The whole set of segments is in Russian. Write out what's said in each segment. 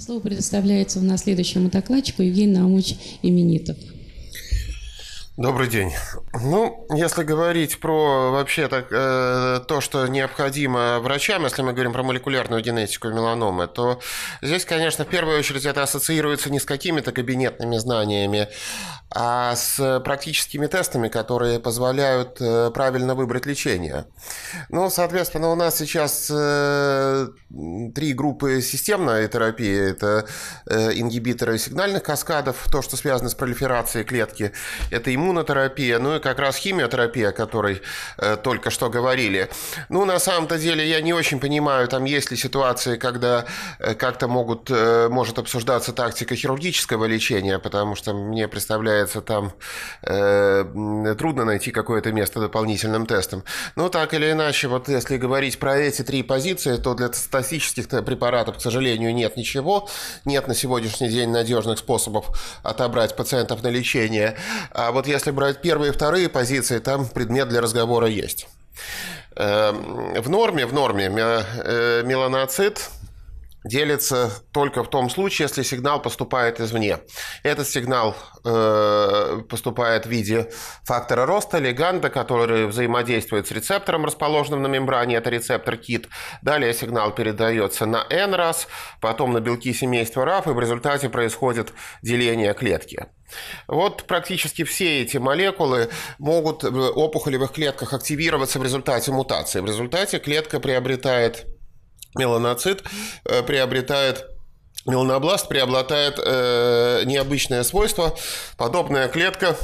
Слово предоставляется у нас следующему докладчику Евгений Наумович Именитов. Добрый день. Ну, если говорить про вообще так, э, то, что необходимо врачам, если мы говорим про молекулярную генетику меланомы, то здесь, конечно, в первую очередь это ассоциируется не с какими-то кабинетными знаниями, а с практическими тестами, которые позволяют э, правильно выбрать лечение. Ну, соответственно, у нас сейчас э, три группы системной терапии. Это э, ингибиторы сигнальных каскадов, то, что связано с пролиферацией клетки, это иммунная иммунотерапия, ну и как раз химиотерапия, о которой э, только что говорили. Ну, на самом-то деле, я не очень понимаю, там есть ли ситуации, когда э, как-то могут, э, может обсуждаться тактика хирургического лечения, потому что мне представляется там э, трудно найти какое-то место дополнительным тестом. Ну так или иначе, вот если говорить про эти три позиции, то для статических препаратов, к сожалению, нет ничего. Нет на сегодняшний день надежных способов отобрать пациентов на лечение. А вот если если брать первые и вторые позиции, там предмет для разговора есть. Эм, в норме, в норме э, меланоцит – делится только в том случае, если сигнал поступает извне. Этот сигнал э, поступает в виде фактора роста леганда, который взаимодействует с рецептором, расположенным на мембране, это рецептор КИТ. Далее сигнал передается на N раз, потом на белки семейства RAF, и в результате происходит деление клетки. Вот практически все эти молекулы могут в опухолевых клетках активироваться в результате мутации. В результате клетка приобретает меланоцит э, приобретает Меланобласт приобретает э, необычное свойство. Подобная клетка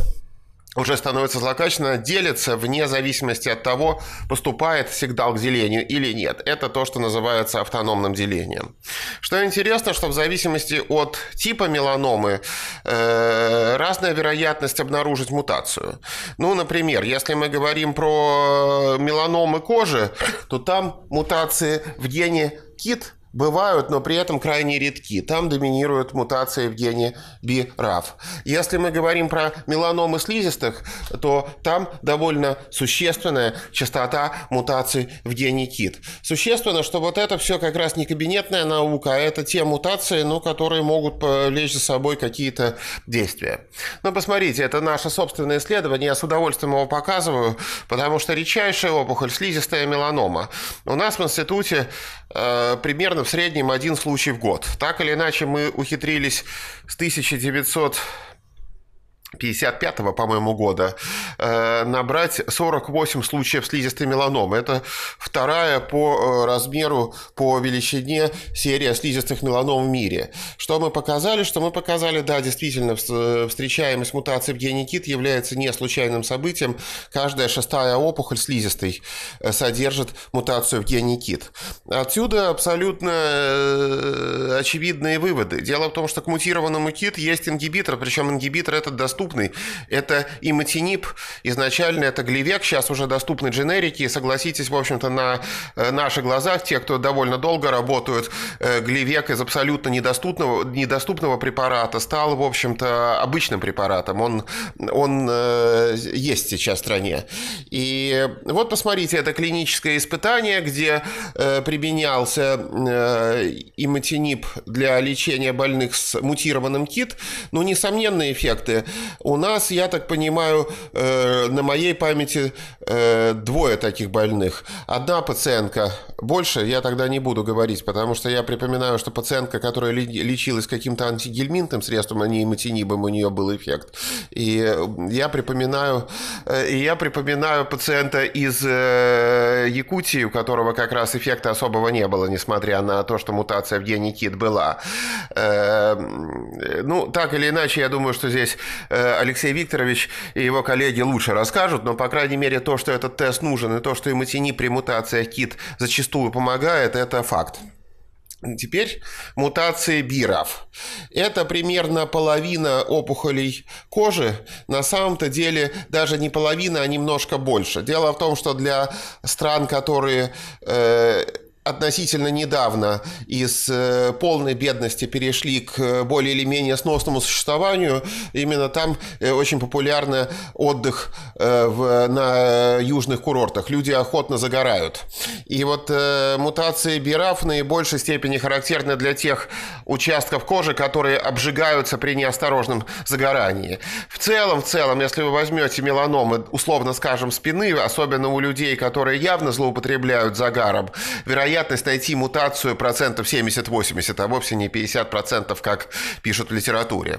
уже становится злокачественно, делится вне зависимости от того, поступает сигнал к делению или нет. Это то, что называется автономным делением. Что интересно, что в зависимости от типа меланомы э, разная вероятность обнаружить мутацию. Ну, например, если мы говорим про меланомы кожи, то там мутации в гене КИТ – бывают, но при этом крайне редки. Там доминируют мутации в гене BRAF. Если мы говорим про меланомы слизистых, то там довольно существенная частота мутаций в гене КИТ. Существенно, что вот это все как раз не кабинетная наука, а это те мутации, ну, которые могут лечь за собой какие-то действия. Но посмотрите, это наше собственное исследование, я с удовольствием его показываю, потому что редчайшая опухоль, слизистая меланома. У нас в институте э, примерно в среднем один случай в год. Так или иначе, мы ухитрились с 1900 55-го, по-моему, года, э, набрать 48 случаев слизистой меланомы. Это вторая по э, размеру, по величине серия слизистых меланом в мире. Что мы показали? Что мы показали, да, действительно, э, встречаемость мутаций в гене КИТ является не случайным событием. Каждая шестая опухоль слизистой содержит мутацию в гене КИТ. Отсюда абсолютно очевидные выводы. Дело в том, что к мутированному КИТ есть ингибитор, причем ингибитор этот доступен доступный. Это и матинип, изначально это гливек, сейчас уже доступны дженерики. согласитесь, в общем-то, на э, наших глазах, те, кто довольно долго работают, э, гливек из абсолютно недоступного, недоступного препарата стал, в общем-то, обычным препаратом. Он, он э, есть сейчас в стране. И вот посмотрите, это клиническое испытание, где применялся иматинип для лечения больных с мутированным КИТ. Ну, несомненные эффекты. У нас, я так понимаю, э, на моей памяти э, двое таких больных. Одна пациентка, больше я тогда не буду говорить, потому что я припоминаю, что пациентка, которая лечилась каким-то антигельминтным средством, а не иматинибом, у нее был эффект. И я припоминаю, э, и я припоминаю пациента из э, Якутии, у которого как раз эффекта особого не было, несмотря на то, что мутация в гене КИТ была. Э, ну, так или иначе, я думаю, что здесь Э, Алексей Викторович и его коллеги лучше расскажут, но, по крайней мере, то, что этот тест нужен, и то, что тени при мутациях а кит зачастую помогает, это факт. Теперь мутации биров. Это примерно половина опухолей кожи. На самом-то деле даже не половина, а немножко больше. Дело в том, что для стран, которые э, относительно недавно из э, полной бедности перешли к э, более или менее сносному существованию. Именно там э, очень популярный отдых в, на южных курортах. Люди охотно загорают. И вот мутации бираф в наибольшей степени характерны для тех участков кожи, которые обжигаются при неосторожном загорании. В целом, в целом, если вы возьмете меланомы, условно скажем, спины, особенно у людей, которые явно злоупотребляют загаром, вероятно, вероятность найти мутацию процентов 70-80, а вовсе не 50 процентов, как пишут в литературе.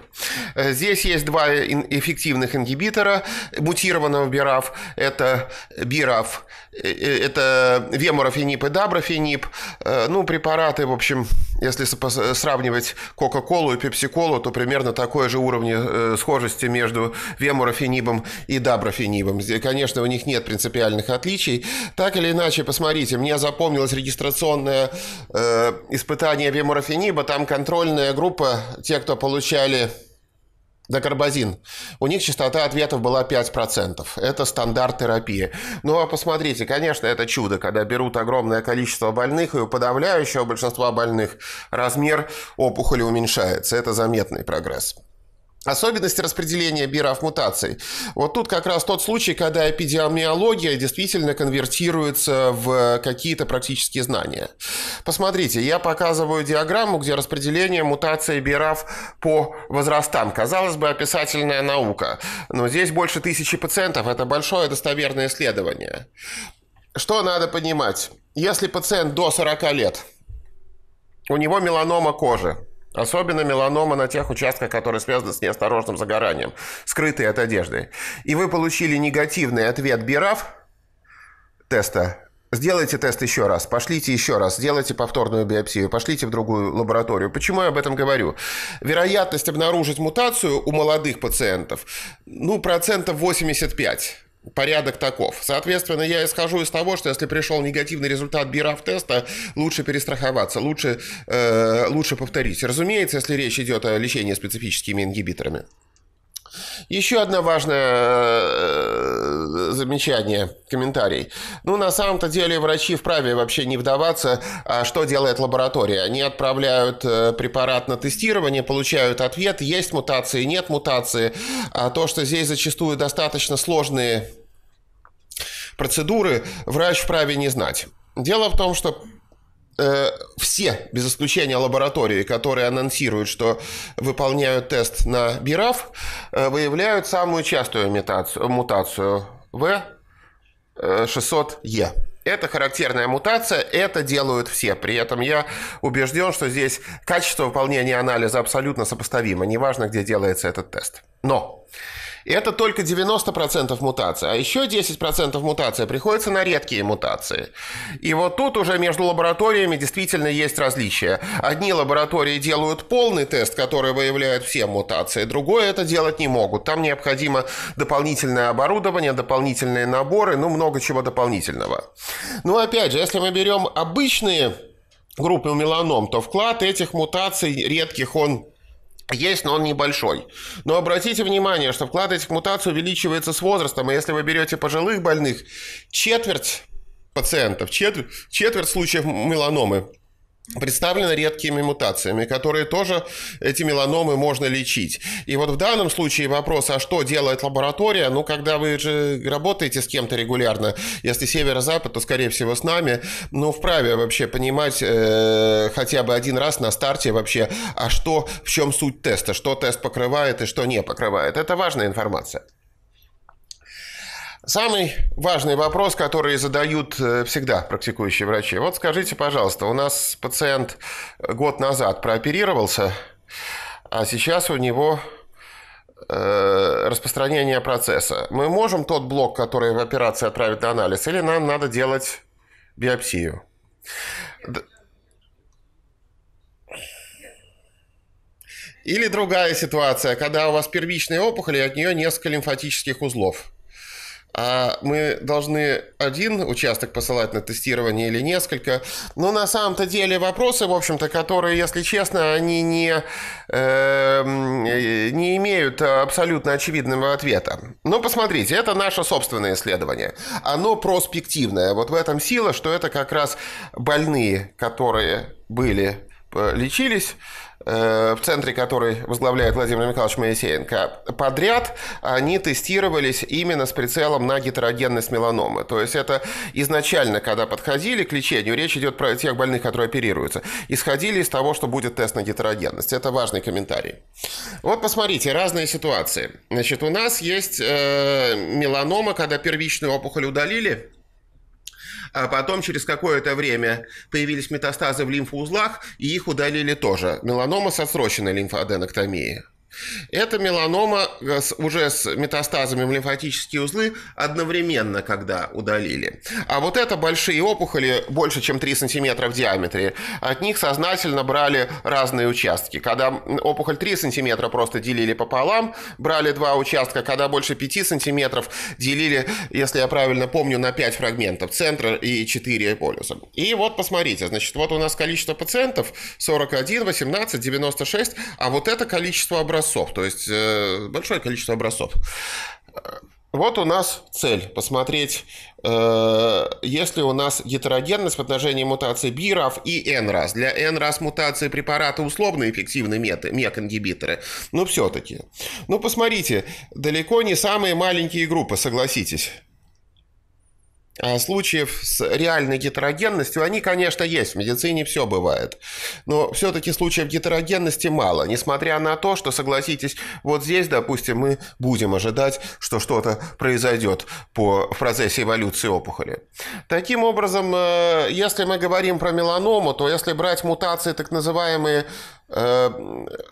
Э, здесь есть два эффективных ингибитора мутированного бираф. Это бираф, э, э, это веморафенип и дабрафенип. Ну, препараты, в общем, если сравнивать Кока-Колу и Пепси-Колу, то примерно такое же уровень схожести между веморафенибом и дабрафенибом. Конечно, у них нет принципиальных отличий. Так или иначе, посмотрите, мне запомнилась регистрация регистрационное э, испытание бемурафениба, там контрольная группа, те, кто получали докарбазин, у них частота ответов была 5%. Это стандарт терапии. Ну, а посмотрите, конечно, это чудо, когда берут огромное количество больных, и у подавляющего большинства больных размер опухоли уменьшается. Это заметный прогресс. Особенности распределения биров мутаций. Вот тут как раз тот случай, когда эпидемиология действительно конвертируется в какие-то практические знания. Посмотрите, я показываю диаграмму, где распределение мутаций биров по возрастам. Казалось бы, описательная наука. Но здесь больше тысячи пациентов. Это большое достоверное исследование. Что надо понимать? Если пациент до 40 лет, у него меланома кожи – Особенно меланома на тех участках, которые связаны с неосторожным загоранием, скрытые от одежды. И вы получили негативный ответ БИРАФ теста. Сделайте тест еще раз, пошлите еще раз, сделайте повторную биопсию, пошлите в другую лабораторию. Почему я об этом говорю? Вероятность обнаружить мутацию у молодых пациентов, ну, процентов 85 порядок таков. Соответственно, я исхожу из того, что если пришел негативный результат бираф-теста, лучше перестраховаться, лучше, э, лучше повторить. Разумеется, если речь идет о лечении специфическими ингибиторами. Еще одно важное э, замечание, комментарий. Ну, на самом-то деле врачи вправе вообще не вдаваться, а что делает лаборатория. Они отправляют э, препарат на тестирование, получают ответ, есть мутации, нет мутации. А то, что здесь зачастую достаточно сложные процедуры врач вправе не знать. Дело в том, что э, все, без исключения лаборатории, которые анонсируют, что выполняют тест на бирав, э, выявляют самую частую мутацию, мутацию э, В600Е. Это характерная мутация, это делают все. При этом я убежден, что здесь качество выполнения анализа абсолютно сопоставимо, неважно, где делается этот тест. Но это только 90% мутаций. А еще 10% мутаций приходится на редкие мутации. И вот тут уже между лабораториями действительно есть различия. Одни лаборатории делают полный тест, который выявляет все мутации, другое это делать не могут. Там необходимо дополнительное оборудование, дополнительные наборы, ну много чего дополнительного. Ну опять же, если мы берем обычные группы меланом, то вклад этих мутаций редких он есть, но он небольшой. Но обратите внимание, что вклад этих мутаций увеличивается с возрастом, и если вы берете пожилых больных, четверть пациентов, четверть, четверть случаев меланомы представлены редкими мутациями, которые тоже эти меланомы можно лечить. И вот в данном случае вопрос, а что делает лаборатория? Ну, когда вы же работаете с кем-то регулярно, если северо-запад, то, скорее всего, с нами, ну, вправе вообще понимать э, хотя бы один раз на старте вообще, а что, в чем суть теста, что тест покрывает и что не покрывает. Это важная информация. Самый важный вопрос, который задают э, всегда практикующие врачи. Вот скажите, пожалуйста, у нас пациент год назад прооперировался, а сейчас у него э, распространение процесса. Мы можем тот блок, который в операции отправить на анализ, или нам надо делать биопсию? Или другая ситуация, когда у вас первичная опухоль, и от нее несколько лимфатических узлов – а мы должны один участок посылать на тестирование или несколько. Но ну, на самом-то деле вопросы, в общем-то, которые, если честно, они не, э, не имеют абсолютно очевидного ответа. Но ну, посмотрите, это наше собственное исследование. Оно проспективное. Вот в этом сила, что это как раз больные, которые были э, лечились Э, в центре который возглавляет Владимир Михайлович Моисеенко, подряд они тестировались именно с прицелом на гетерогенность меланомы. То есть это изначально, когда подходили к лечению, речь идет про тех больных, которые оперируются, исходили из того, что будет тест на гетерогенность. Это важный комментарий. Вот посмотрите, разные ситуации. Значит, у нас есть э, меланома, когда первичную опухоль удалили, а потом через какое-то время появились метастазы в лимфоузлах, и их удалили тоже. Меланома с отсроченной лимфоаденоктомией. Это меланома э, с, уже с метастазами в лимфатические узлы одновременно, когда удалили. А вот это большие опухоли, больше чем 3 сантиметра в диаметре, от них сознательно брали разные участки. Когда опухоль 3 сантиметра просто делили пополам, брали два участка, когда больше 5 сантиметров делили, если я правильно помню, на 5 фрагментов центра и 4 полюса. И вот посмотрите, значит, вот у нас количество пациентов 41, 18, 96, а вот это количество образцов образцов, то есть э, большое количество образцов. Вот у нас цель посмотреть, э, если у нас гетерогенность в отношении мутаций биров и N-раз. Для N-раз мутации препараты условно эффективны мек-ингибиторы, но все-таки. Ну, посмотрите, далеко не самые маленькие группы, согласитесь. А, случаев с реальной гетерогенностью, они, конечно, есть, в медицине все бывает. Но все-таки случаев гетерогенности мало, несмотря на то, что, согласитесь, вот здесь, допустим, мы будем ожидать, что что-то произойдет по, в процессе эволюции опухоли. Таким образом, э, если мы говорим про меланому, то если брать мутации так называемые Э,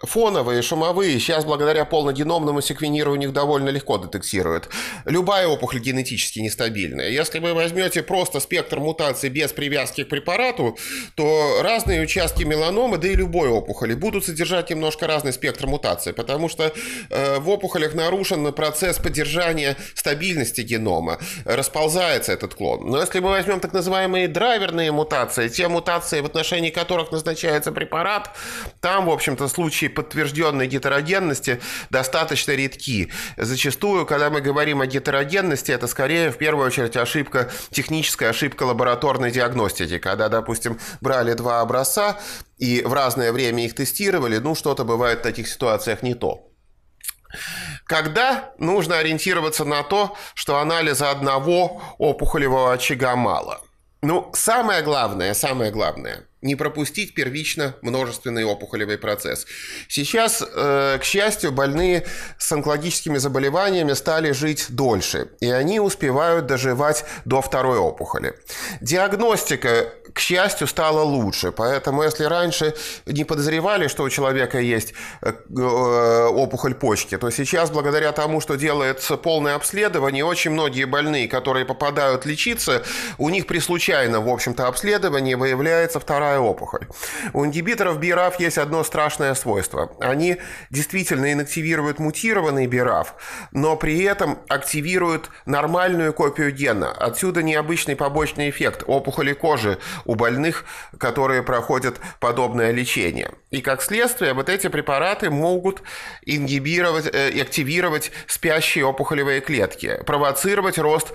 фоновые, шумовые, сейчас благодаря полнодиномному секвенированию их довольно легко детектируют. Любая опухоль генетически нестабильная. Если вы возьмете просто спектр мутаций без привязки к препарату, то разные участки меланомы, да и любой опухоли, будут содержать немножко разный спектр мутаций, потому что э, в опухолях нарушен процесс поддержания стабильности генома, расползается этот клон. Но если мы возьмем так называемые драйверные мутации, те мутации, в отношении которых назначается препарат, там, в общем-то, случаи подтвержденной гетерогенности достаточно редки. Зачастую, когда мы говорим о гетерогенности, это скорее, в первую очередь, ошибка, техническая ошибка лабораторной диагностики, когда, допустим, брали два образца и в разное время их тестировали, ну, что-то бывает в таких ситуациях не то. Когда нужно ориентироваться на то, что анализа одного опухолевого очага мало. Ну, самое главное, самое главное – не пропустить первично множественный опухолевый процесс. Сейчас, э, к счастью, больные с онкологическими заболеваниями стали жить дольше, и они успевают доживать до второй опухоли. Диагностика, к счастью, стала лучше, поэтому если раньше не подозревали, что у человека есть э, э, опухоль почки, то сейчас, благодаря тому, что делается полное обследование, очень многие больные, которые попадают лечиться, у них при случайном, в общем-то, обследовании выявляется вторая половая опухоль. У ингибиторов BRAF есть одно страшное свойство. Они действительно инактивируют мутированный BRAF, но при этом активируют нормальную копию гена. Отсюда необычный побочный эффект – опухоли кожи у больных, которые проходят подобное лечение. И как следствие, вот эти препараты могут ингибировать э, активировать спящие опухолевые клетки, провоцировать рост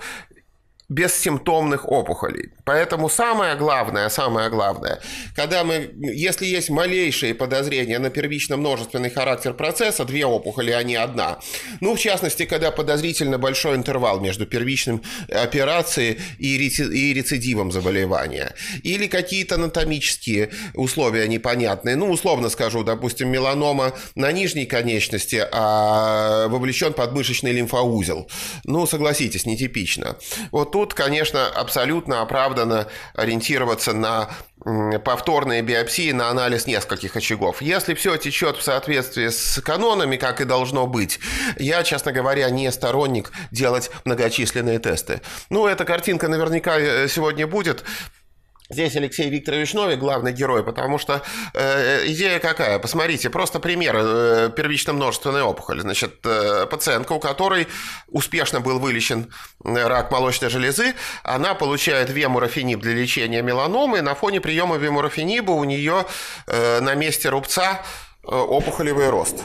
бессимптомных опухолей. Поэтому самое главное, самое главное, когда мы, если есть малейшие подозрения на первично-множественный характер процесса, две опухоли, а не одна, ну, в частности, когда подозрительно большой интервал между первичным э, операцией и, рецидивом заболевания, или какие-то анатомические условия непонятные, ну, условно скажу, допустим, меланома на нижней конечности, а вовлечен подмышечный лимфоузел. Ну, согласитесь, нетипично. Вот тут тут, конечно, абсолютно оправдано ориентироваться на повторные биопсии на анализ нескольких очагов. Если все течет в соответствии с канонами, как и должно быть, я, честно говоря, не сторонник делать многочисленные тесты. Ну, эта картинка наверняка э, сегодня будет. Здесь Алексей Викторович Новик главный герой, потому что э, идея какая? Посмотрите, просто пример э, первично-множественной опухоли. Значит, э, пациентка, у которой успешно был вылечен э, рак молочной железы, она получает вемурофениб для лечения меланомы. На фоне приема вемурофениба у нее э, на месте рубца э, опухолевый рост.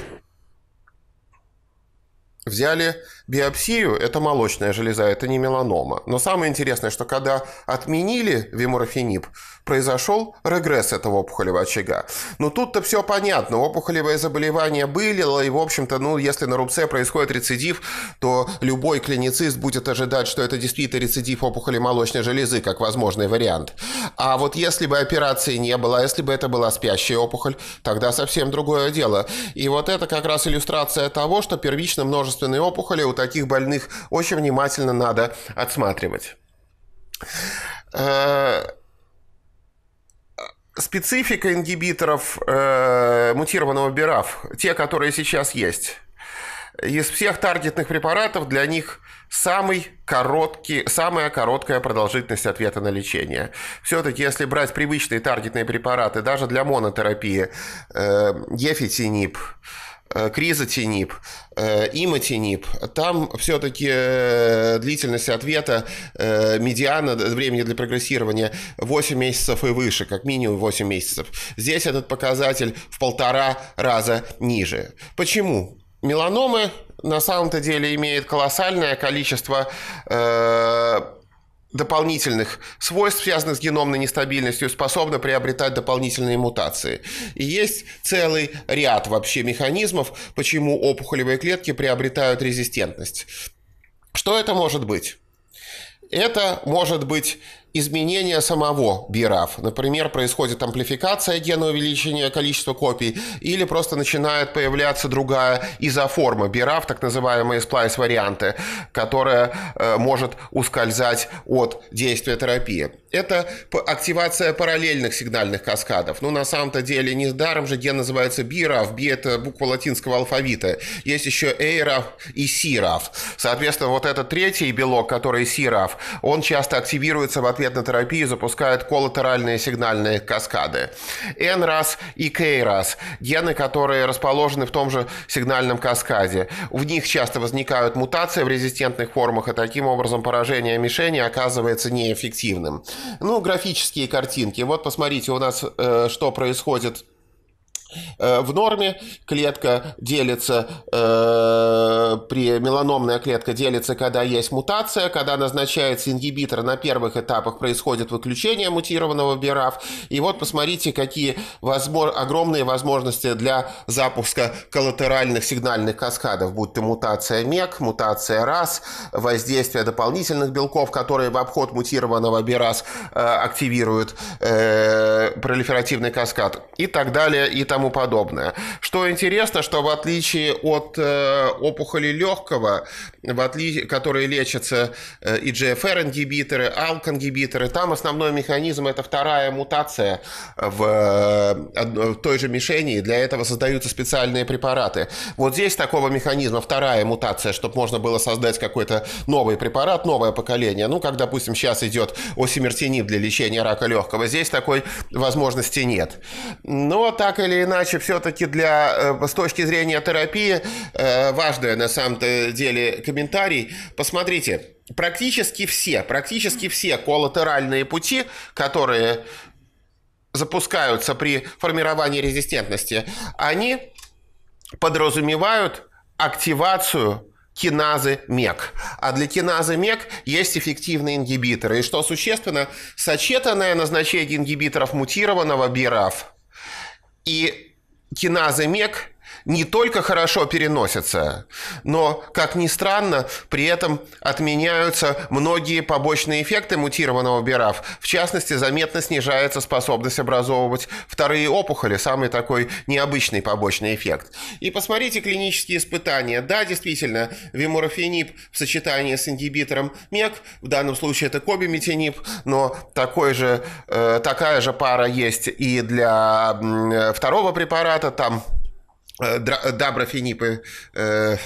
Взяли биопсию, это молочная железа, это не меланома. Но самое интересное, что когда отменили вимурофенип, произошел регресс этого опухолевого очага. Но ну, тут-то все понятно, опухолевые заболевания были, и, в общем-то, ну, если на рубце происходит рецидив, то любой клиницист будет ожидать, что это действительно рецидив опухоли молочной железы, как возможный вариант. А вот если бы операции не было, если бы это была спящая опухоль, тогда совсем другое дело. И вот это как раз иллюстрация того, что первично множественные опухоли у таких больных очень внимательно надо отсматривать. Э, специфика ингибиторов э, мутированного БИРАФ, те, которые сейчас есть, из всех таргетных препаратов для них самый короткий, самая короткая продолжительность ответа на лечение. Все-таки, если брать привычные таргетные препараты, даже для монотерапии, э, ефетинип, Э, кризотинип, э, имотинип, там все-таки э, длительность ответа медиана времени для прогрессирования 8 месяцев и выше, как минимум 8 месяцев. Здесь этот показатель в полтора раза ниже. Почему? Меланомы на самом-то деле имеют колоссальное количество дополнительных свойств, связанных с геномной нестабильностью, способна приобретать дополнительные мутации. И есть целый ряд вообще механизмов, почему опухолевые клетки приобретают резистентность. Что это может быть? Это может быть изменение самого BRAF. Например, происходит амплификация гена увеличение количества копий или просто начинает появляться другая изоформа BRAF, так называемые сплайс-варианты, которая э, может ускользать от действия терапии. Это активация параллельных сигнальных каскадов. Ну, на самом-то деле, не даром же ген называется BRAF. B – это буква латинского алфавита. Есть еще ARAF и CRAF. Соответственно, вот этот третий белок, который CRAF, он часто активируется в ответ меднотерапии запускают коллатеральные сигнальные каскады. N раз и K раз. Гены, которые расположены в том же сигнальном каскаде. В них часто возникают мутации в резистентных формах, и таким образом поражение мишени оказывается неэффективным. Ну, графические картинки. Вот посмотрите, у нас э, что происходит Э, в норме, клетка делится, э, при меланомная клетка делится, когда есть мутация, когда назначается ингибитор, на первых этапах происходит выключение мутированного BRAF. И вот посмотрите, какие возможно, огромные возможности для запуска коллатеральных сигнальных каскадов, будь то мутация МЕК, мутация РАС, воздействие дополнительных белков, которые в обход мутированного BRAS э, активируют пролиферативный каскад и так далее и тому тому подобное. Что интересно, что в отличие от э, опухоли легкого, в отличие, которые лечатся э, и GFR-ингибиторы, ALK-ингибиторы, там основной механизм – это вторая мутация в, э, в той же мишени, и для этого создаются специальные препараты. Вот здесь такого механизма вторая мутация, чтобы можно было создать какой-то новый препарат, новое поколение. Ну, как, допустим, сейчас идет осимертинип для лечения рака легкого. Здесь такой возможности нет. Но так или иначе, все-таки для, э, с точки зрения терапии, э, важный на самом то деле комментарий. Посмотрите, практически все, практически все коллатеральные пути, которые запускаются при формировании резистентности, они подразумевают активацию киназы МЕК. А для киназы МЕК есть эффективные ингибиторы. И что существенно, сочетанное назначение ингибиторов мутированного БИРАФ – и Киназа Мек не только хорошо переносятся, но, как ни странно, при этом отменяются многие побочные эффекты мутированного БИРАФ. В частности, заметно снижается способность образовывать вторые опухоли, самый такой необычный побочный эффект. И посмотрите клинические испытания. Да, действительно, вимурофенип в сочетании с ингибитором МЕК, в данном случае это кобиметинип, но такой же, э, такая же пара есть и для э, второго препарата, там Э, э, Дабра Финипы э,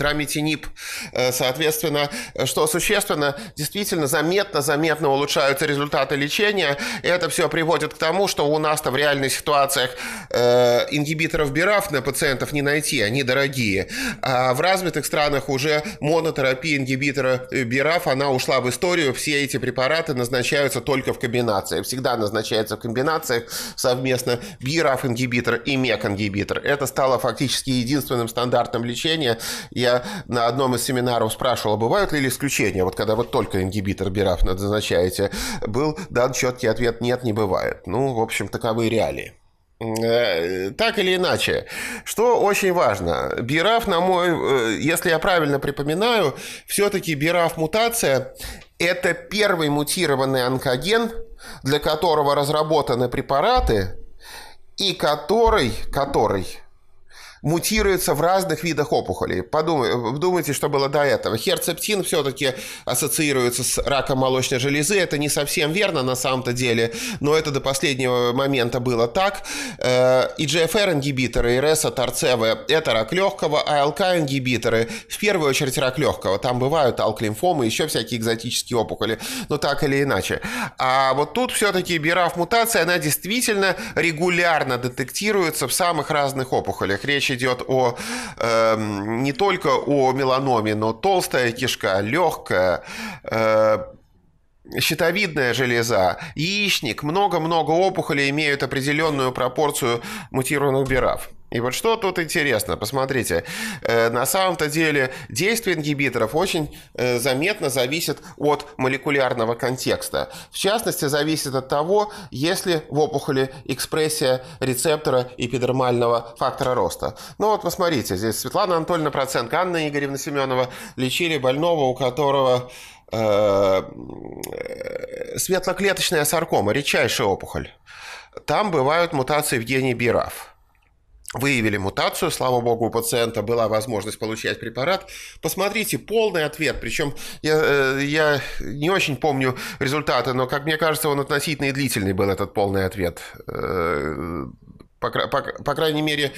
трамитинип, э, соответственно, э, что существенно, действительно заметно-заметно улучшаются результаты лечения. Это все приводит к тому, что у нас-то в реальных ситуациях э, ингибиторов БИРАФ на пациентов не найти, они дорогие. А в развитых странах уже монотерапия ингибитора э, БИРАФ, она ушла в историю, все эти препараты назначаются только в комбинации. Всегда назначаются в комбинациях совместно БИРАФ-ингибитор и МЕК-ингибитор. Это стало фактически единственным стандартным лечением исключения. Я на одном из семинаров спрашивал, а бывают ли исключения, вот когда вот только ингибитор бираф назначаете, был дан четкий ответ «нет, не бывает». Ну, в общем, таковы реалии. Э, так или иначе, что очень важно, бираф, на мой, э, если я правильно припоминаю, все-таки бираф мутация – это первый мутированный онкоген, для которого разработаны препараты и который, который мутируется в разных видах опухолей. Подумайте, что было до этого. Херцептин все-таки ассоциируется с раком молочной железы. Это не совсем верно на самом-то деле, но это до последнего момента было так. Э, и GFR-ингибиторы, и РЕСА, торцевые – это рак легкого, а ЛК-ингибиторы – в первую очередь рак легкого. Там бывают алклимфомы, еще всякие экзотические опухоли, но так или иначе. А вот тут все-таки бираф мутация, она действительно регулярно детектируется в самых разных опухолях. Речь речь идет о э, не только о меланоме, но толстая кишка, легкая, э, щитовидная железа, яичник, много-много опухолей имеют определенную пропорцию мутированных бирав. И вот что тут интересно, посмотрите, э, на самом-то деле действие ингибиторов очень э, заметно зависит от молекулярного контекста. В частности, зависит от того, есть ли в опухоли экспрессия рецептора эпидермального фактора роста. Ну вот посмотрите, здесь Светлана Анатольевна Проценко, Анна Игоревна Семенова лечили больного, у которого э, светлоклеточная саркома, редчайшая опухоль. Там бывают мутации в гене БИРАФ выявили мутацию, слава богу, у пациента была возможность получать препарат. Посмотрите полный ответ, причем я, э, я не очень помню результаты, но, как мне кажется, он относительно и длительный был, этот полный ответ. Э, по, по, по крайней мере,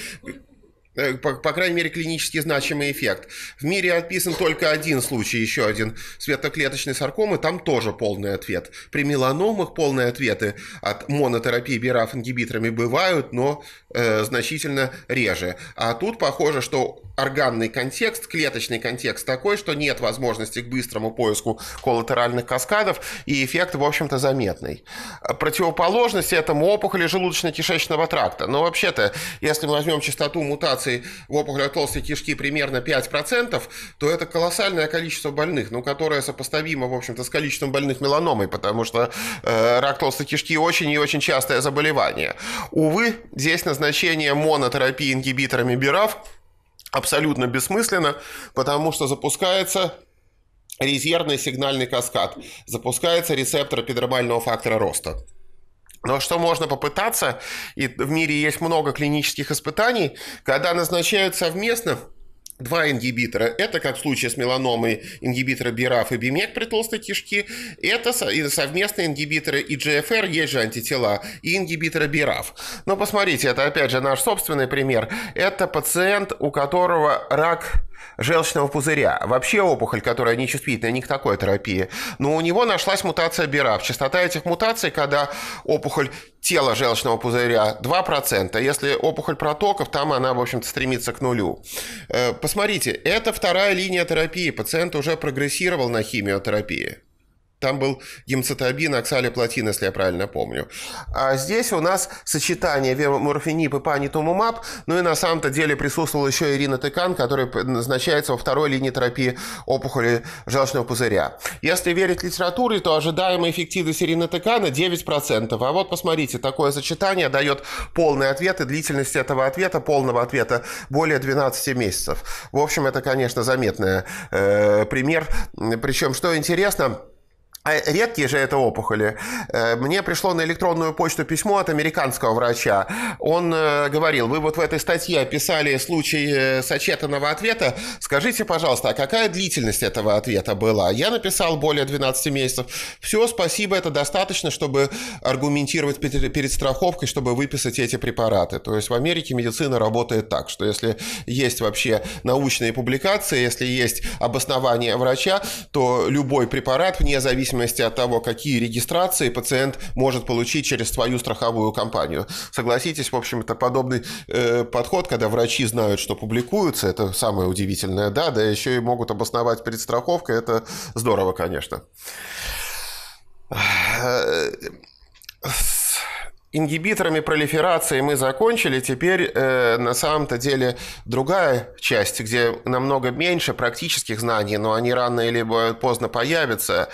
Э, по, по крайней мере, клинически значимый эффект. В мире описан только один случай, еще один, светоклеточной саркомы, там тоже полный ответ. При меланомах полные ответы от монотерапии бираф-ингибиторами бывают, но э, значительно реже. А тут похоже, что органный контекст, клеточный контекст такой, что нет возможности к быстрому поиску коллатеральных каскадов, и эффект, в общем-то, заметный. Противоположность этому опухоли желудочно-кишечного тракта. Но вообще-то, если мы возьмем частоту мутаций в опухоли толстой кишки примерно 5%, то это колоссальное количество больных, ну, которое сопоставимо, в общем-то, с количеством больных меланомой, потому что э, рак толстой кишки очень и очень частое заболевание. Увы, здесь назначение монотерапии ингибиторами БИРАФ – абсолютно бессмысленно, потому что запускается резервный сигнальный каскад, запускается рецептор эпидермального фактора роста. Но что можно попытаться, и в мире есть много клинических испытаний, когда назначают совместно Два ингибитора. Это, как в случае с меланомой, ингибиторы БИРАФ и БИМЕК при толстой кишке. Это совместные ингибиторы и GFR, есть же антитела, и ингибиторы БИРАФ. Но посмотрите, это опять же наш собственный пример. Это пациент, у которого рак желчного пузыря. Вообще опухоль, которая не к такой терапии. Но у него нашлась мутация БИРАФ. Частота этих мутаций, когда опухоль тела желчного пузыря 2%, если опухоль протоков, там она, в общем-то, стремится к нулю. Э, посмотрите, это вторая линия терапии. Пациент уже прогрессировал на химиотерапии. Там был гемцитабин, оксалиплатин, если я правильно помню. А здесь у нас сочетание веморфинип и панитумумаб, ну и на самом-то деле присутствовал еще Ирина Тыкан, которая назначается во второй линии терапии опухоли желчного пузыря. Если верить литературе, то ожидаемая эффективность Ирины Тыкана 9%. А вот посмотрите, такое сочетание дает полный ответ, и длительность этого ответа, полного ответа, более 12 месяцев. В общем, это, конечно, заметный э, пример. Причем, что интересно, а редкие же это опухоли. Э, мне пришло на электронную почту письмо от американского врача. Он э, говорил, вы вот в этой статье описали случай э, сочетанного ответа. Скажите, пожалуйста, а какая длительность этого ответа была? Я написал более 12 месяцев. Все, спасибо, это достаточно, чтобы аргументировать перед страховкой, чтобы выписать эти препараты. То есть в Америке медицина работает так, что если есть вообще научные публикации, если есть обоснование врача, то любой препарат вне зависимости зависимости от того, какие регистрации пациент может получить через свою страховую компанию. Согласитесь, в общем-то, подобный э, подход, когда врачи знают, что публикуются, это самое удивительное, да, да еще и могут обосновать перед это здорово, конечно. ингибиторами пролиферации мы закончили. Теперь э, на самом-то деле другая часть, где намного меньше практических знаний, но они рано или поздно появятся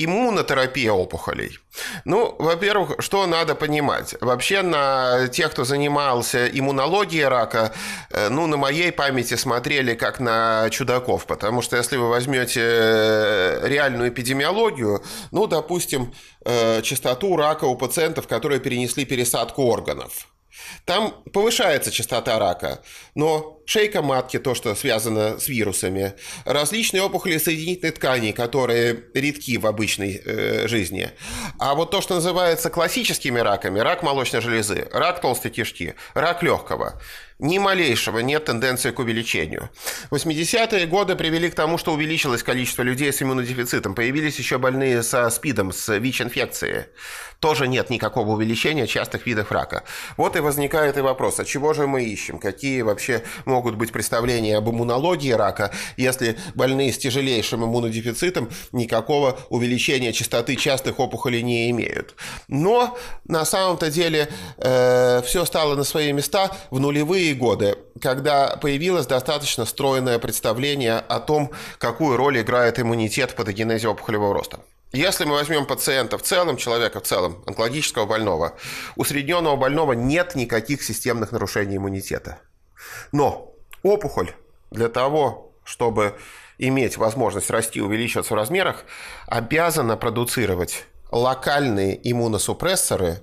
иммунотерапия опухолей. Ну, во-первых, что надо понимать? Вообще, на тех, кто занимался иммунологией рака, э, ну, на моей памяти смотрели как на чудаков, потому что если вы возьмете э, реальную эпидемиологию, ну, допустим, э, частоту рака у пациентов, которые перенесли пересадку органов, там повышается частота рака, но шейка матки, то, что связано с вирусами, различные опухоли соединительной ткани, которые редки в обычной э, жизни. А вот то, что называется классическими раками, рак молочной железы, рак толстой кишки, рак легкого – ни малейшего нет тенденции к увеличению. 80-е годы привели к тому, что увеличилось количество людей с иммунодефицитом. Появились еще больные со СПИДом, с ВИЧ-инфекцией. Тоже нет никакого увеличения частых видов рака. Вот и возникает и вопрос, а чего же мы ищем? Какие вообще могут быть представления об иммунологии рака, если больные с тяжелейшим иммунодефицитом никакого увеличения частоты частых опухолей не имеют? Но на самом-то деле э, все стало на свои места в нулевые нулевые годы, когда появилось достаточно стройное представление о том, какую роль играет иммунитет в патогенезе опухолевого роста. Если мы возьмем пациента в целом, человека в целом, онкологического больного, у средненного больного нет никаких системных нарушений иммунитета. Но опухоль для того, чтобы иметь возможность расти, увеличиваться в размерах, обязана продуцировать локальные иммуносупрессоры,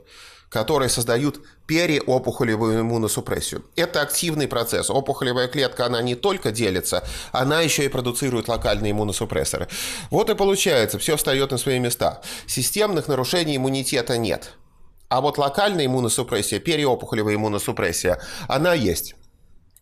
которые создают переопухолевую иммуносупрессию. Это активный процесс. Опухолевая клетка, она не только делится, она еще и продуцирует локальные иммуносупрессоры. Вот и получается, все встает на свои места. Системных нарушений иммунитета нет. А вот локальная иммуносупрессия, переопухолевая иммуносупрессия, она есть.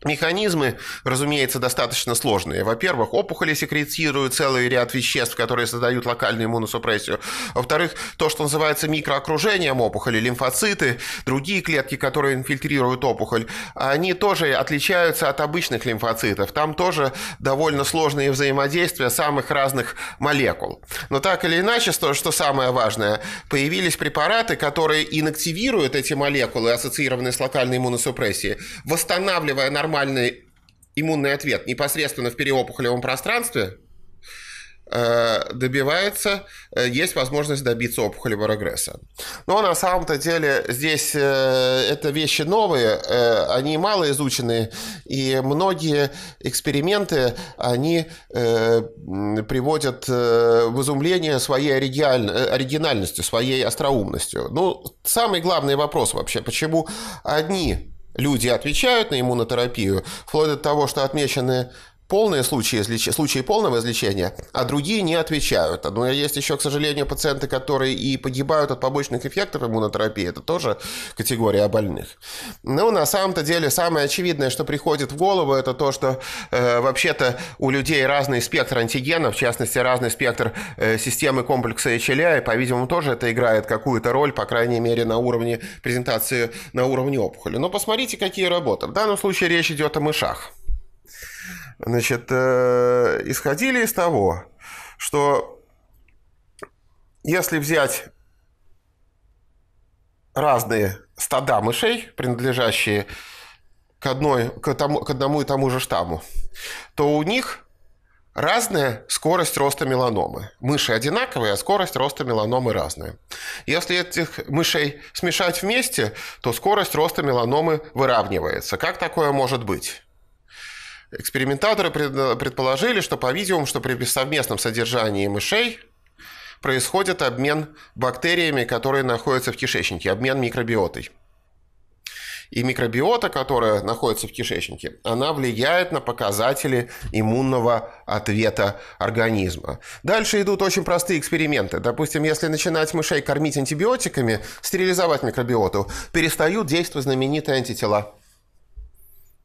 Механизмы, разумеется, достаточно сложные. Во-первых, опухоли секретируют целый ряд веществ, которые создают локальную иммуносупрессию. Во-вторых, то, что называется микроокружением опухоли, лимфоциты, другие клетки, которые инфильтрируют опухоль, они тоже отличаются от обычных лимфоцитов. Там тоже довольно сложные взаимодействия самых разных молекул. Но так или иначе, то, что самое важное, появились препараты, которые инактивируют эти молекулы, ассоциированные с локальной иммуносупрессией, восстанавливая нормальную нормальный иммунный ответ непосредственно в переопухолевом пространстве, э, добивается, э, есть возможность добиться опухолевого регресса. Но на самом-то деле здесь э, это вещи новые, они мало изучены, и многие эксперименты, они приводят в изумление своей оригинальностью, своей остроумностью. Ну, самый главный вопрос вообще, почему одни люди отвечают на иммунотерапию, вплоть до того, что отмечены полные случаи, случаи полного излечения, а другие не отвечают. Но есть еще, к сожалению, пациенты, которые и погибают от побочных эффектов иммунотерапии. Это тоже категория больных. Ну, на самом-то деле, самое очевидное, что приходит в голову, это то, что э, вообще-то у людей разный спектр антигенов, в частности, разный спектр э, системы комплекса HLA, и, по-видимому, тоже это играет какую-то роль, по крайней мере, на уровне презентации, на уровне опухоли. Но посмотрите, какие работы. В данном случае речь идет о мышах значит, э, исходили из того, что если взять разные стада мышей, принадлежащие к, одной, к, тому, к одному и тому же штамму, то у них разная скорость роста меланомы. Мыши одинаковые, а скорость роста меланомы разная. Если этих мышей смешать вместе, то скорость роста меланомы выравнивается. Как такое может быть? Экспериментаторы предположили, что, по-видимому, что при совместном содержании мышей происходит обмен бактериями, которые находятся в кишечнике, обмен микробиотой. И микробиота, которая находится в кишечнике, она влияет на показатели иммунного ответа организма. Дальше идут очень простые эксперименты. Допустим, если начинать мышей кормить антибиотиками, стерилизовать микробиоту, перестают действовать знаменитые антитела.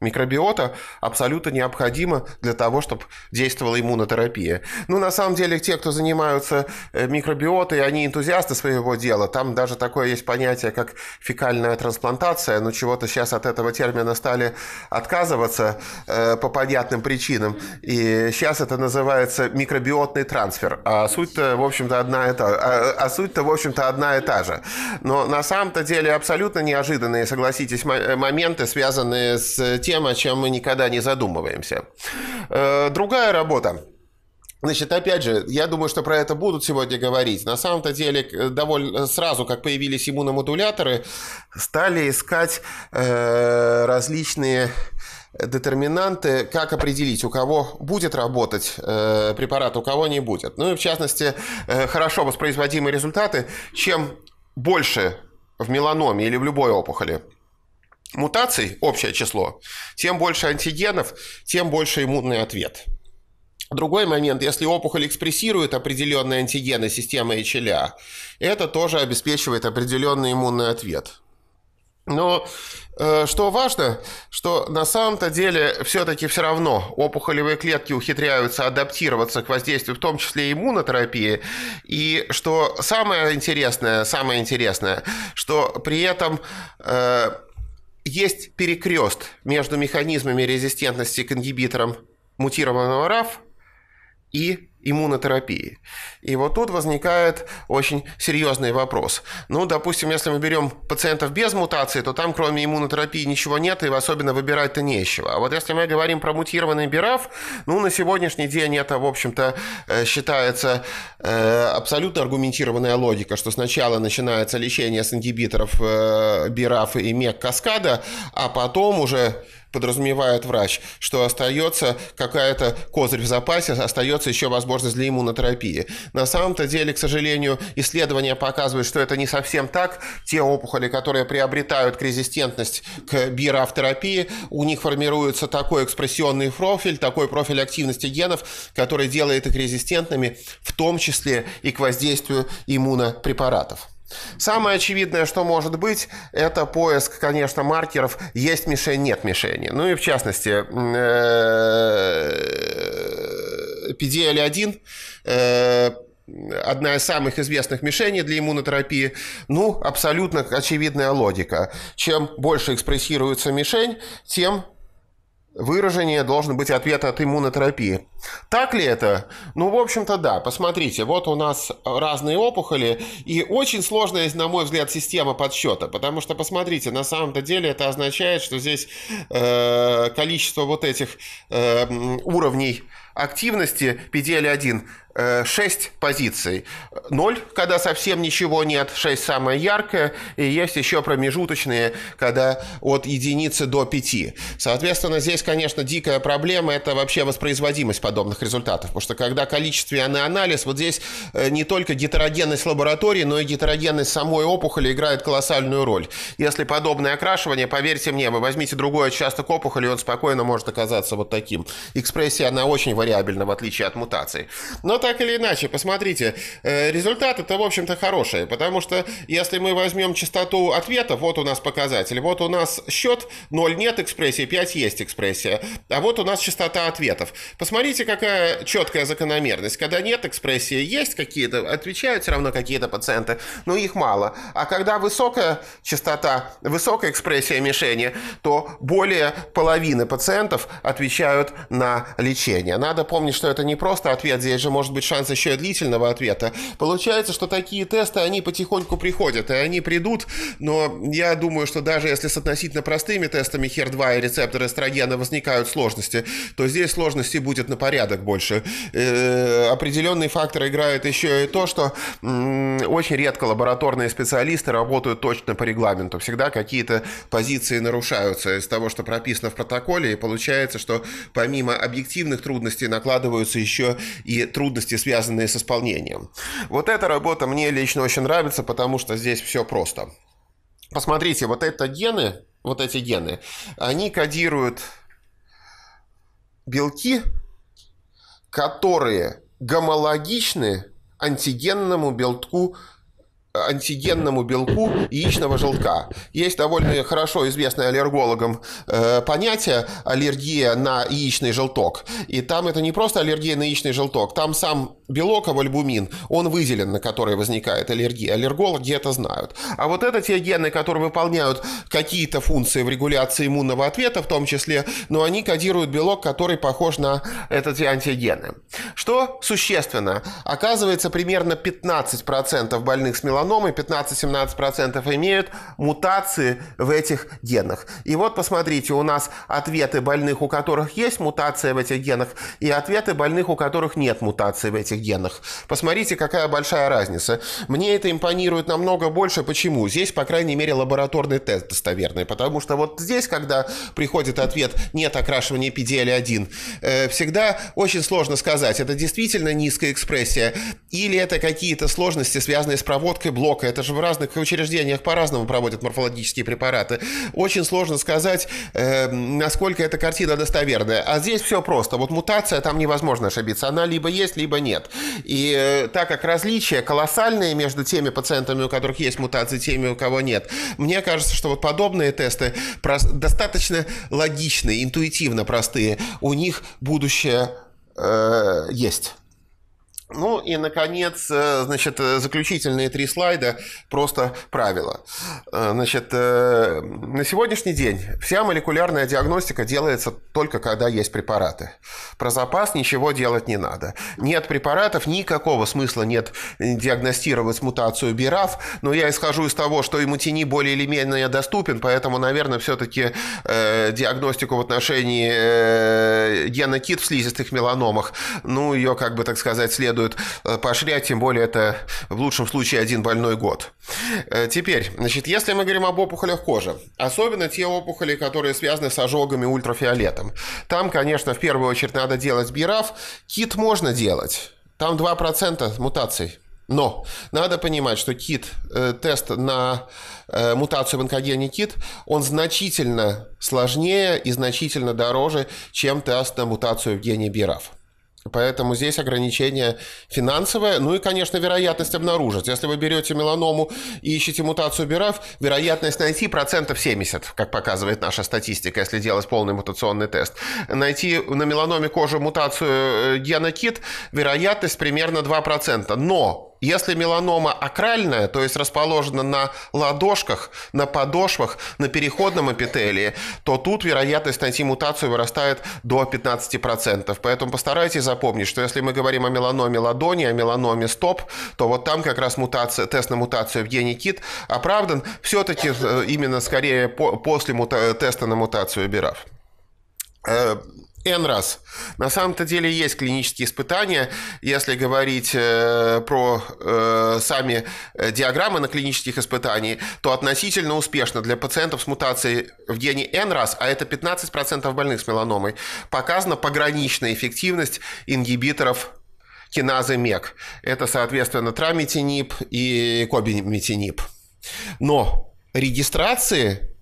Микробиота абсолютно необходима для того, чтобы действовала иммунотерапия. Ну, на самом деле, те, кто занимаются э, микробиотой, они энтузиасты своего дела. Там даже такое есть понятие, как фекальная трансплантация, но чего-то сейчас от этого термина стали отказываться э, по понятным причинам. И сейчас это называется микробиотный трансфер. А суть-то, в общем-то, одна и та, а, а суть-то, в общем-то, одна и та же. Но на самом-то деле абсолютно неожиданные, согласитесь, моменты, связанные с тем, тем, о чем мы никогда не задумываемся. Э, другая работа. Значит, опять же, я думаю, что про это будут сегодня говорить. На самом-то деле, довольно сразу, как появились иммуномодуляторы, стали искать э, различные детерминанты, как определить, у кого будет работать э, препарат, у кого не будет. Ну и в частности, э, хорошо воспроизводимые результаты, чем больше в меланоме или в любой опухоли – мутаций, общее число, тем больше антигенов, тем больше иммунный ответ. Другой момент, если опухоль экспрессирует определенные антигены системы HLA, это тоже обеспечивает определенный иммунный ответ. Но э, что важно, что на самом-то деле все-таки все равно опухолевые клетки ухитряются адаптироваться к воздействию, в том числе иммунотерапии. И что самое интересное, самое интересное, что при этом э, есть перекрест между механизмами резистентности к ингибиторам мутированного RAF и иммунотерапии. И вот тут возникает очень серьезный вопрос. Ну, допустим, если мы берем пациентов без мутации, то там кроме иммунотерапии ничего нет, и особенно выбирать-то нечего. А вот если мы говорим про мутированный бирав, ну, на сегодняшний день это, в общем-то, э, считается э, абсолютно аргументированная логика, что сначала начинается лечение с ингибиторов э, бирав и мек-каскада, а потом уже подразумевает врач, что остается какая-то козырь в запасе, остается еще возможность для иммунотерапии. На самом-то деле, к сожалению, исследования показывают, что это не совсем так. Те опухоли, которые приобретают резистентность к биоавтерапии, у них формируется такой экспрессионный профиль, такой профиль активности генов, который делает их резистентными, в том числе и к воздействию иммунопрепаратов. Самое очевидное, что может быть, это поиск, конечно, маркеров «есть мишень, нет мишени». Ну и в частности, PDL-1 э, э, одна из самых известных мишеней для иммунотерапии. Ну, абсолютно очевидная логика. Чем больше экспрессируется мишень, тем выражение должен быть ответ от иммунотерапии. Так ли это? Ну, в общем-то, да. Посмотрите, вот у нас разные опухоли, и очень сложная, на мой взгляд, система подсчета, потому что, посмотрите, на самом-то деле это означает, что здесь э, количество вот этих э, уровней активности PDL-1 6 э, позиций. 0, когда совсем ничего нет, 6 самое яркое, и есть еще промежуточные, когда от единицы до 5. Соответственно, здесь, конечно, дикая проблема – это вообще воспроизводимость подобных результатов, потому что когда количественный анализ, вот здесь э, не только гетерогенность лаборатории, но и гетерогенность самой опухоли играет колоссальную роль. Если подобное окрашивание, поверьте мне, вы возьмите другой участок опухоли, он спокойно может оказаться вот таким. Экспрессия, она очень вариабельна, в отличие от мутации. Но так или иначе, посмотрите, э, результаты это в общем-то, хорошие, потому что если мы возьмем частоту ответа, вот у нас показатель, вот у нас счет, 0 нет экспрессии, 5 есть экспрессия, а вот у нас частота ответов. Посмотрите, какая четкая закономерность. Когда нет экспрессии, есть какие-то, отвечают все равно какие-то пациенты, но их мало. А когда высокая частота, высокая экспрессия мишени, то более половины пациентов отвечают на лечение. Надо помнить, что это не просто ответ, здесь же можно может быть шанс еще и длительного ответа. Получается, что такие тесты, они потихоньку приходят, и они придут, но я думаю, что даже если с относительно простыми тестами HER2 и рецепторы эстрогена возникают сложности, то здесь сложности будет на порядок больше. Э, определенный фактор играет еще и то, что очень редко лабораторные специалисты работают точно по регламенту. Всегда какие-то позиции нарушаются из того, что прописано в протоколе, и получается, что помимо объективных трудностей накладываются еще и трудности трудности, связанные с исполнением. Вот эта работа мне лично очень нравится, потому что здесь все просто. Посмотрите, вот это гены, вот эти гены, они кодируют белки, которые гомологичны антигенному белку антигенному белку яичного желтка. Есть довольно хорошо известное аллергологам э, понятие аллергия на яичный желток. И там это не просто аллергия на яичный желток, там сам белок, альбумин, он выделен, на который возникает аллергия. Аллергологи это знают. А вот это те гены, которые выполняют какие-то функции в регуляции иммунного ответа в том числе, но они кодируют белок, который похож на эти антигены. Что существенно? Оказывается, примерно 15% больных с меланомой геномы, 15-17% имеют мутации в этих генах. И вот посмотрите, у нас ответы больных, у которых есть мутация в этих генах, и ответы больных, у которых нет мутации в этих генах. Посмотрите, какая большая разница. Мне это импонирует намного больше. Почему? Здесь, по крайней мере, лабораторный тест достоверный. Потому что вот здесь, когда приходит ответ «нет окрашивания PDL-1», э, всегда очень сложно сказать, это действительно низкая экспрессия или это какие-то сложности, связанные с проводкой и блока. Это же в разных учреждениях по-разному проводят морфологические препараты. Очень сложно сказать, э, насколько эта картина достоверная. А здесь все просто. Вот мутация, там невозможно ошибиться. Она либо есть, либо нет. И э, так как различия колоссальные между теми пациентами, у которых есть мутации, теми, у кого нет, мне кажется, что вот подобные тесты достаточно логичные, интуитивно простые. У них будущее э, есть. Ну и, наконец, э, значит, э, заключительные три слайда, просто правила. Э, значит, на сегодняшний день вся молекулярная диагностика делается только когда есть препараты. Про запас ничего делать не надо. Нет препаратов, никакого смысла нет диагностировать мутацию БИРАФ, но я исхожу из того, что ему тени более или менее доступен, поэтому, наверное, все-таки диагностику в отношении гена кит в слизистых меланомах, ну, ее, как бы, так сказать, следует следует э, поощрять, тем более это в лучшем случае один больной год. Э, теперь, значит, если мы говорим об опухолях кожи, особенно те опухоли, которые связаны с ожогами ультрафиолетом, там, конечно, в первую очередь надо делать бираф. Кит можно делать, там 2% мутаций но надо понимать, что кит, э, тест на мутацию в онкогене кит, он значительно сложнее и значительно дороже, чем тест на мутацию в гене Бираф. Поэтому здесь ограничение финансовое. Ну и, конечно, вероятность обнаружить. Если вы берете меланому и ищете мутацию БИРАФ, вероятность найти процентов 70, как показывает наша статистика, если делать полный мутационный тест. Найти на меланоме кожи мутацию э, гена вероятность примерно 2%. Но если меланома акральная, то есть расположена на ладошках, на подошвах, на переходном эпителии, то тут вероятность найти мутацию вырастает до 15%. Поэтому постарайтесь запомнить, что если мы говорим о меланоме ладони, о меланоме стоп, то вот там как раз мутация, тест на мутацию в гене КИТ оправдан все-таки э, именно скорее после мута- теста на мутацию БИРАФ. Э, N раз. На самом-то деле есть клинические испытания. Если говорить э, про э, сами э, диаграммы на клинических испытаниях, то относительно успешно для пациентов с мутацией в гене N раз, а это 15% больных с меланомой, показана пограничная эффективность ингибиторов киназы МЕК. Это, соответственно, траметинип и кобиметинип. Но регистрации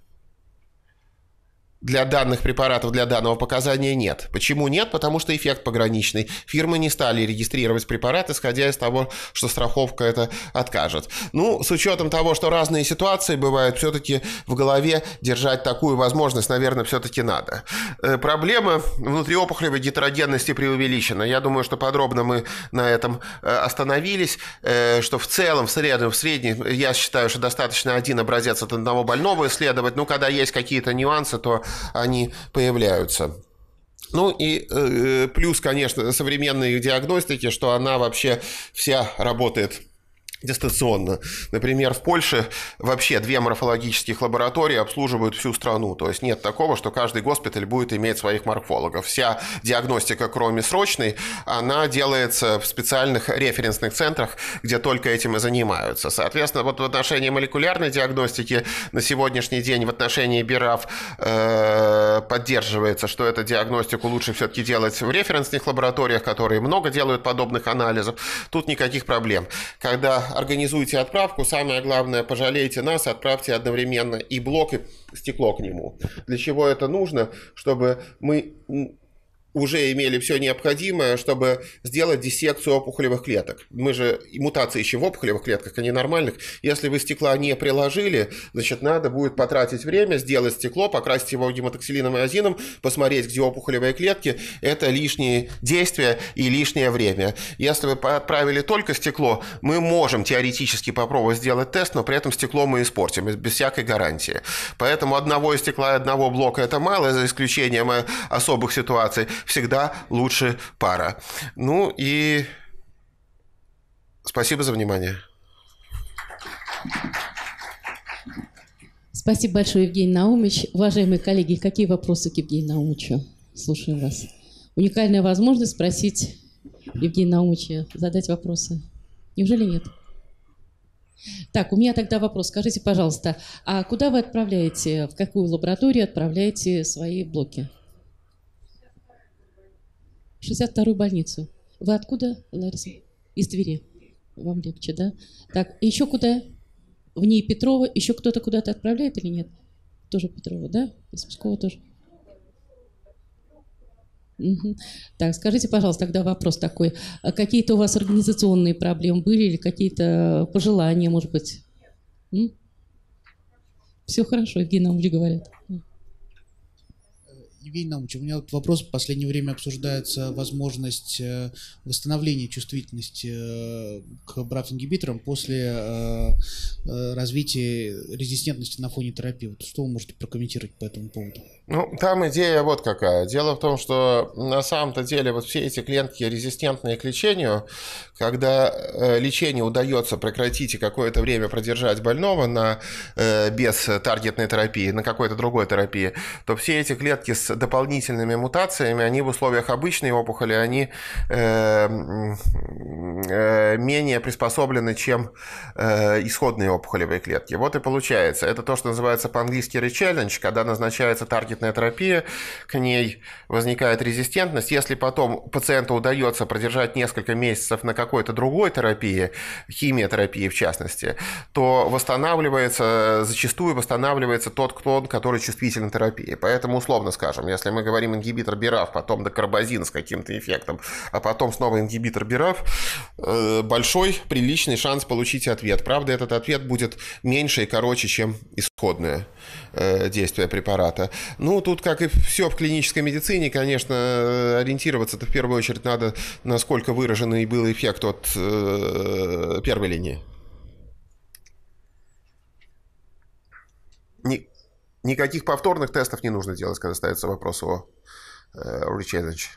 для данных препаратов, для данного показания нет. Почему нет? Потому что эффект пограничный. Фирмы не стали регистрировать препарат, исходя из того, что страховка это откажет. Ну, с учетом того, что разные ситуации бывают, все-таки в голове держать такую возможность, наверное, все-таки надо. Э, проблема внутриопухолевой гетерогенности преувеличена. Я думаю, что подробно мы на этом э, остановились, э, что в целом, в среднем, в среднем, я считаю, что достаточно один образец от одного больного исследовать. Ну, когда есть какие-то нюансы, то они появляются. Ну и э, э плюс, конечно, современной диагностики, что она вообще вся работает дистанционно. Например, в Польше вообще две морфологических лаборатории обслуживают всю страну. То есть нет такого, что каждый госпиталь будет иметь своих морфологов. Вся диагностика, кроме срочной, она делается в специальных референсных центрах, где только этим и занимаются. Соответственно, вот в отношении молекулярной диагностики на сегодняшний день в отношении БИРАФ э, поддерживается, что эту диагностику лучше все-таки делать в референсных лабораториях, которые много делают подобных анализов. Тут никаких проблем. Когда организуйте отправку. Самое главное, пожалейте нас, отправьте одновременно и блок, и стекло к нему. Для чего это нужно? Чтобы мы уже имели все необходимое, чтобы сделать диссекцию опухолевых клеток. Мы же мутации еще в опухолевых клетках, а не нормальных. Если вы стекла не приложили, значит, надо будет потратить время, сделать стекло, покрасить его гематоксилином и азином, посмотреть, где опухолевые клетки. Это лишние действия и лишнее время. Если вы отправили только стекло, мы можем теоретически попробовать сделать тест, но при этом стекло мы испортим, без всякой гарантии. Поэтому одного стекла и одного блока это мало, за исключением э, особых ситуаций всегда лучше пара. Ну и спасибо за внимание. Спасибо большое, Евгений Наумович. Уважаемые коллеги, какие вопросы к Евгению Наумовичу? Слушаю вас. Уникальная возможность спросить Евгения Наумовича, задать вопросы. Неужели нет? Так, у меня тогда вопрос. Скажите, пожалуйста, а куда вы отправляете, в какую лабораторию отправляете свои блоки? 62-ю больницу. Вы откуда, Лариса? Из Твери. Вам легче, да? Так, еще куда? В ней Петрова. Еще кто-то куда-то отправляет или нет? Тоже Петрова, да? Из Пскова тоже. Так, скажите, пожалуйста, тогда вопрос такой. А какие-то у вас организационные проблемы были или какие-то пожелания, может быть? М? Все хорошо, Евгения Улья говорят. Евгений Наумович, у меня вот вопрос. В последнее время обсуждается возможность э, восстановления чувствительности э, к BRAF-ингибиторам после э, развития резистентности на фоне терапии. Вот что вы можете прокомментировать по этому поводу? Ну, там идея вот какая. Дело в том, что на самом-то деле вот все эти клетки резистентные к лечению, когда лечение удается прекратить и какое-то время продержать больного на, без таргетной терапии, на какой-то другой терапии, то все эти клетки с дополнительными мутациями, они в условиях обычной опухоли, они э, э, менее приспособлены, чем э, исходные опухолевые клетки. Вот и получается. Это то, что называется по-английски речеллендж, когда назначается таргетная терапия, к ней возникает резистентность. Если потом пациенту удается продержать несколько месяцев на какой-то другой терапии, химиотерапии в частности, то восстанавливается, э, зачастую восстанавливается тот клон, который чувствителен терапии. Поэтому, условно скажем, эффектом. Если мы говорим ингибитор бираф, потом докарбазин с каким-то эффектом, а потом снова ингибитор бираф, э, большой, приличный шанс получить ответ. Правда, этот ответ будет меньше и короче, чем исходное э, действие препарата. Ну, тут, как и все в клинической медицине, конечно, э, ориентироваться-то в первую очередь надо, насколько выраженный был эффект от первой линии. Никаких повторных тестов не нужно делать, когда ставится вопрос о э, rechallenge.